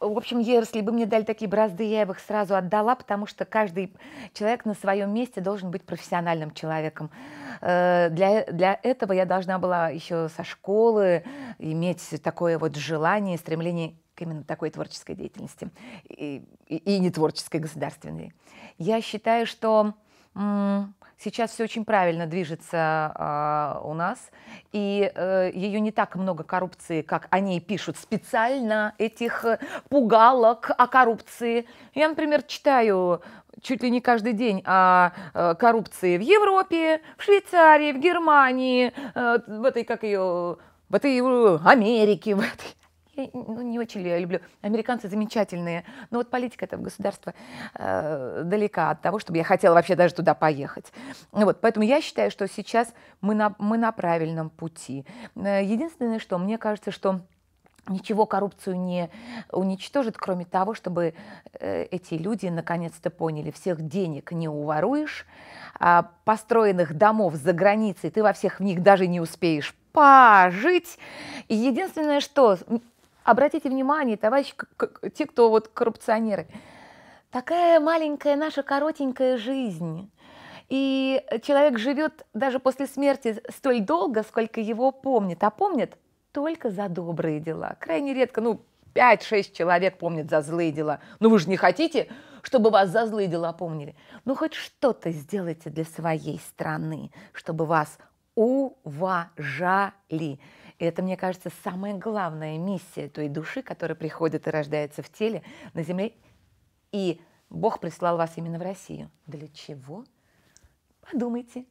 в общем, если бы мне дали такие бразды, я бы их сразу отдала, потому что каждый человек на своем месте должен быть профессиональным человеком. Э, для, для этого я должна была еще со школы иметь такое вот желание, стремление к именно такой творческой деятельности и, и, и не творческой государственной. Я считаю, что Сейчас все очень правильно движется э, у нас, и э, ее не так много коррупции, как они пишут специально этих э, пугалок о коррупции. Я, например, читаю чуть ли не каждый день о э, коррупции в Европе, в Швейцарии, в Германии, э, в этой, как ее, в этой Америке, в этой я ну, не очень я люблю. Американцы замечательные, но вот политика этого государства э, далека от того, чтобы я хотела вообще даже туда поехать. Вот, поэтому я считаю, что сейчас мы на, мы на правильном пути. Э, единственное, что мне кажется, что ничего коррупцию не уничтожит, кроме того, чтобы э, эти люди наконец-то поняли, всех денег не уворуешь, а построенных домов за границей ты во всех в них даже не успеешь пожить. И единственное, что Обратите внимание, товарищи, те, кто вот коррупционеры, такая маленькая наша коротенькая жизнь. И человек живет даже после смерти столь долго, сколько его помнит. А помнит только за добрые дела. Крайне редко, ну, 5-6 человек помнят за злые дела. Ну, вы же не хотите, чтобы вас за злые дела помнили. Ну, хоть что-то сделайте для своей страны, чтобы вас уважали. И это, мне кажется, самая главная миссия той души, которая приходит и рождается в теле на Земле. И Бог прислал вас именно в Россию. Для чего? Подумайте.